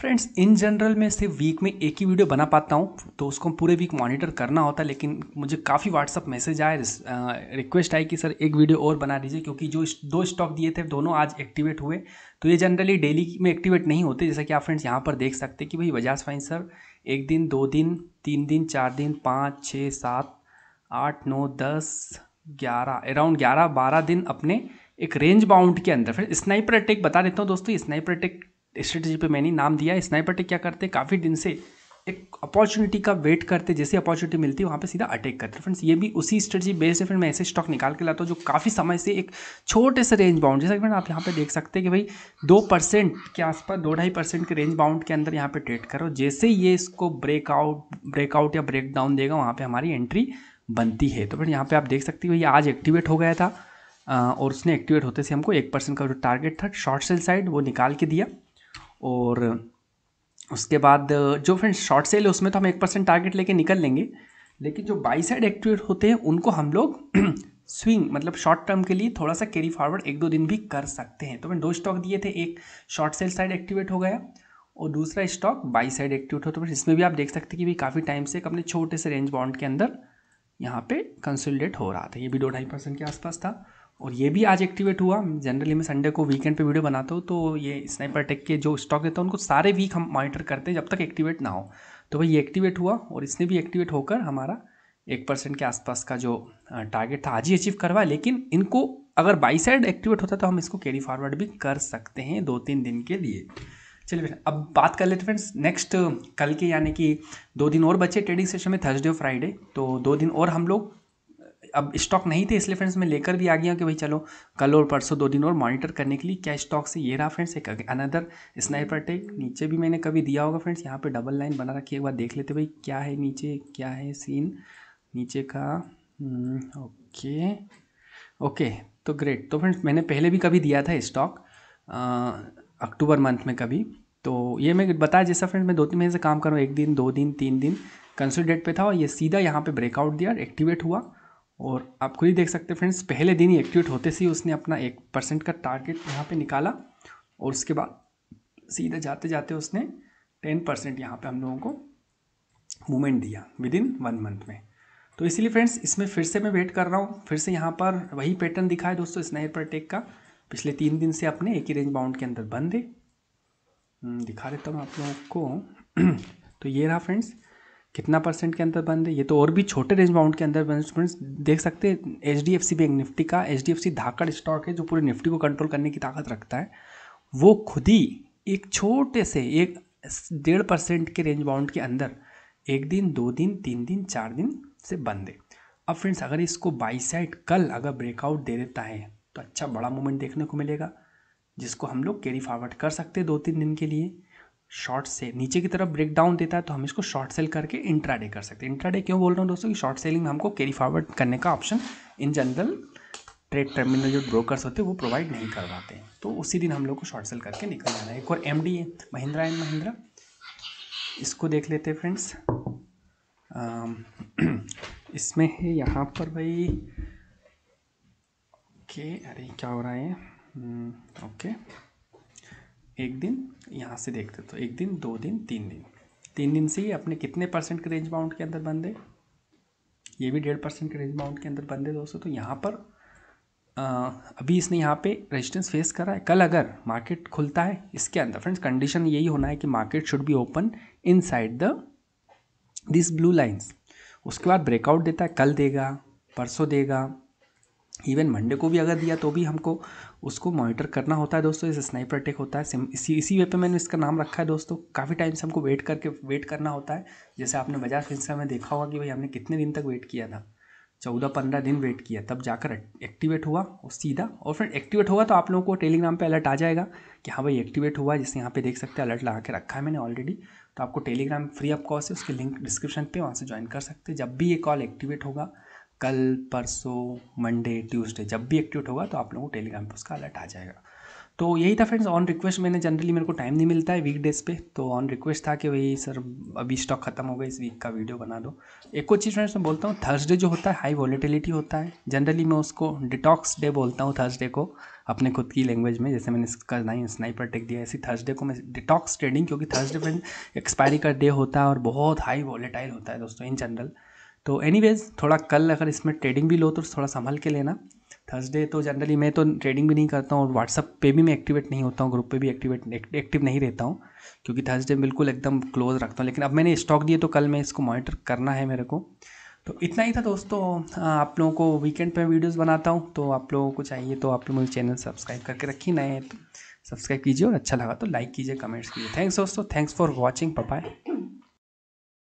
friends in general मैं सिर्फ week में एक ही वीडियो बना पाता हूँ तो उसको पूरे वीक मॉनिटर करना होता है लेकिन मुझे काफ़ी व्हाट्सअप मैसेज आए रिक्वेस्ट आई कि सर एक वीडियो और बना दीजिए क्योंकि जो दो स्टॉक दिए थे दोनों आज एक्टिवेट हुए तो ये जनरली डेली में एक्टिवेट नहीं होते जैसा कि आप फ्रेंड्स यहाँ पर देख सकते कि भाई बजाज फाइन सर एक दिन दो दिन तीन दिन चार दिन पाँच छः सात आठ नौ दस ग्यारह अराउंड ग्यारह बारह दिन अपने एक रेंज बाउंड के अंदर फिर स्नाइपर अटैक बता देता हूँ दोस्तों स्नाइपर अटैक स्ट्रेटेजी पे मैंने नाम दिया स्नाइपर टेक क्या करते हैं काफ़ी दिन से एक अपॉर्चुनिटी का वेट करते जैसे अपॉर्चुनिटी मिलती है वहाँ पे सीधा अटैक करते फ्रेंड्स ये भी उसी स्ट्रेटजी बेस्ड है फिर मैं ऐसे स्टॉक निकाल के लाता हूँ जो काफ़ी समय से एक छोटे से रेंज बाउंड जैसा फ्रेंड आप यहाँ पे देख सकते हैं कि भाई दो परसेंट के आसपास दो ढाई परसेंट के रेंज बाउंड के अंदर यहाँ पर ट्रेड करो जैसे ये इसको ब्रेकआउट ब्रेकआउट या ब्रेक डाउन देगा वहाँ पर हमारी एंट्री बनती है तो फिर यहाँ पर आप देख सकते हो ये आज एक्टिवेट हो गया था और उसने एक्टिवेट होते से हमको एक परसेंट का जो टारगेट था शॉर्ट सेल साइड वो निकाल के दिया और उसके बाद जो फ्रेंड्स शॉर्ट सेल है उसमें तो हम एक परसेंट टारगेट लेके निकल लेंगे लेकिन जो बाई साइड एक्टिवेट होते हैं उनको हम लोग स्विंग मतलब शॉर्ट टर्म के लिए थोड़ा सा कैरी फॉरवर्ड एक दो दिन भी कर सकते हैं तो मैंने दो स्टॉक दिए थे एक शॉर्ट सेल साइड एक्टिवेट हो गया और दूसरा स्टॉक बाई साइड एक्टिवेट हो तो फिर इसमें भी आप देख सकते हैं कि भी काफ़ी टाइम से अपने छोटे से रेंज बाउंड के अंदर यहाँ पे कंसोलिडेट हो रहा था ये भी दो ढाई परसेंट के आसपास था और ये भी आज एक्टिवेट हुआ जनरली मैं संडे को वीकेंड पे वीडियो बनाता हूँ तो ये स्नाइपर टेक के जो स्टॉक रहता है उनको सारे वीक हम मॉनिटर करते हैं जब तक एक्टिवेट ना हो तो भाई ये एक्टिवेट हुआ और इसने भी एक्टिवेट होकर हमारा एक परसेंट के आसपास का जो टारगेट था आज ही अचीव करवा लेकिन इनको अगर बाई साइड एक्टिवेट होता तो हम इसको कैरी फॉरवर्ड भी कर सकते हैं दो तीन दिन के लिए चलिए फिर अब बात कर लेते फ्रेंड्स नेक्स्ट कल के यानी कि दो दिन और बचे ट्रेडिंग सेशन में थर्सडे और फ्राइडे तो दो दिन और हम लोग अब स्टॉक नहीं थे इसलिए फ्रेंड्स मैं लेकर भी आ गया कि भाई चलो कल और परसों दो दिन और मॉनिटर करने के लिए क्या स्टॉक से ये रहा फ्रेंड्स एक अनदर स्नाइपर टेक नीचे भी मैंने कभी दिया होगा फ्रेंड्स यहाँ पे डबल लाइन बना रखी है एक बार देख लेते भाई क्या है नीचे क्या है सीन नीचे का ओके हम्म, ओके तो ग्रेट तो फ्रेंड्स मैंने पहले भी कभी दिया था स्टॉक अक्टूबर मंथ में कभी तो ये मैं बताया जैसा फ्रेंड्स मैं दो तीन महीने से काम कर रहा हूँ एक दिन दो दिन तीन दिन कंसोलिडेट पे था और ये सीधा यहाँ पे ब्रेकआउट दिया एक्टिवेट हुआ और आप खुद ही देख सकते हैं फ्रेंड्स पहले दिन ही एक्टिवेट होते से ही उसने अपना एक परसेंट का टारगेट यहाँ पे निकाला और उसके बाद सीधा जाते जाते उसने टेन परसेंट यहाँ पर हम लोगों को मूवमेंट दिया विद इन वन मंथ में तो इसलिए फ्रेंड्स इसमें फिर से मैं वेट कर रहा हूँ फिर से यहाँ पर वही पैटर्न दिखा है दोस्तों पर टेक का पिछले तीन दिन से अपने एक ही रेंज बाउंड के अंदर बंद है हम्म, दिखा देता हूँ आप लोगों को तो ये रहा फ्रेंड्स कितना परसेंट के अंदर बंद है ये तो और भी छोटे रेंज बाउंड के अंदर बंद स्टूडेंट्स देख सकते हैं H D F C bank Nifty का एच डी एफ सी धाकड़ स्टॉक है जो पूरे निफ्टी को कंट्रोल करने की ताकत रखता है वो खुद ही एक छोटे से एक डेढ़ परसेंट के रेंज बाउंड के अंदर एक दिन दो दिन तीन दिन चार दिन से बंद है अब फ्रेंड्स अगर इसको बाई साइड कल अगर ब्रेकआउट दे देता है तो अच्छा बड़ा मूवमेंट देखने को मिलेगा जिसको हम लोग कैरी फॉरवर्ड कर सकते हैं दो तीन दिन के लिए शॉर्ट सेल नीचे की तरफ ब्रेक डाउन देता है तो हम इसको शॉर्ट सेल करके इंट्राडे कर सकते हैं इंट्राडे क्यों बोल रहा हूँ दोस्तों कि शॉर्ट सेलिंग में हमको कैरी फॉरवर्ड करने का option in general trade terminal जो ब्रोकर्स होते हैं वो प्रोवाइड नहीं करवाते हैं तो उसी दिन हम लोग को शॉर्ट सेल करके निकल जाना है एक और एम डी है महिंद्रा एंड महिंद्रा इसको देख लेते हैं फ्रेंड्स इसमें है यहाँ पर भाई ओके अरे क्या हो रहा है ओके हम्म, एक दिन यहाँ से देखते तो एक दिन दो दिन तीन दिन तीन दिन से ही अपने कितने परसेंट के रेंज बाउंड के अंदर बंदे ये भी डेढ़ परसेंट के रेंज बाउंड के अंदर बंदे दोस्तों तो यहाँ पर आ, अभी इसने यहाँ पे रेजिस्टेंस फेस करा है कल अगर मार्केट खुलता है इसके अंदर फ्रेंड्स कंडीशन यही होना है कि market should be open inside the this blue lines उसके बाद ब्रेकआउट देता है कल देगा परसों देगा इवन मंडे को भी अगर दिया तो भी हमको उसको मॉनिटर करना होता है दोस्तों इस स्नाइपर अटैक होता है सिम इसी इसी वे पे मैंने इसका नाम रखा है दोस्तों काफ़ी टाइम से हमको वेट करके वेट करना होता है जैसे आपने बजाज फिंसा में देखा होगा कि भाई हमने कितने दिन तक वेट किया था चौदह पंद्रह दिन वेट किया तब जाकर एक्टिवेट हुआ और सीधा और फिर एक्टिवेट होगा तो आप लोगों को टेलीग्राम पे अलर्ट आ जाएगा कि हाँ भाई एक्टिवेट हुआ जैसे यहाँ पे देख सकते हैं अलर्ट लगा के रखा है मैंने ऑलरेडी तो आपको टेलीग्राम फ्री ऑफ कॉस्ट है उसके लिंक डिस्क्रिप्शन पे वहाँ से ज्वाइन कर सकते हैं जब भी ये कॉल एक्टिवेट होगा कल परसों मंडे ट्यूसडे जब भी एक्टिवेट होगा तो आप लोगों को टेलीग्राम पर उसका अलर्ट आ जाएगा तो यही था फ्रेंड्स ऑन रिक्वेस्ट मैंने जनरली मेरे को टाइम नहीं मिलता है वीकडेज पे तो ऑन रिक्वेस्ट था कि भाई सर अभी स्टॉक खत्म हो गया इस वीक का वीडियो बना दो एक और चीज़ फ्रेंड्स मैं बोलता हूँ थर्सडे जो होता है हाई वॉलीटिलिटी होता है जनरली मैं उसको डिटॉक्स डे बोलता हूँ थर्सडे को अपने खुद की लैंग्वेज में जैसे मैंने इसका नाइन स्नाइपर टेक दिया ऐसी थर्सडे को मैं डिटॉक्स ट्रेडिंग क्योंकि थर्सडे फ्रेंड एक्सपायरी का डे होता है और बहुत हाई वॉलेटाइल होता है दोस्तों इन जनरल तो एनी थोड़ा कल अगर इसमें ट्रेडिंग भी लो तो थोड़ा संभाल के लेना थर्सडे तो जनरली मैं तो ट्रेडिंग भी नहीं करता हूँ और व्हाट्सअप पे भी मैं एक्टिवेट नहीं होता हूँ ग्रुप पे भी एक्टिवेट एक्टिव नहीं रहता हूँ क्योंकि थर्सडे बिल्कुल एकदम क्लोज रखता हूँ लेकिन अब मैंने स्टॉक दिए तो कल मैं इसको मॉनिटर करना है मेरे को तो इतना ही था दोस्तों हाँ, आप लोगों को वीकेंड पर वीडियोज़ बनाता हूँ तो आप लोगों को चाहिए तो आप लोग मेरे चैनल सब्सक्राइब करके रखी नए तो सब्सक्राइब कीजिए और अच्छा लगा तो लाइक कीजिए कमेंट्स कीजिए थैंक्स दोस्तों थैंक्स फॉर वॉचिंग पपाए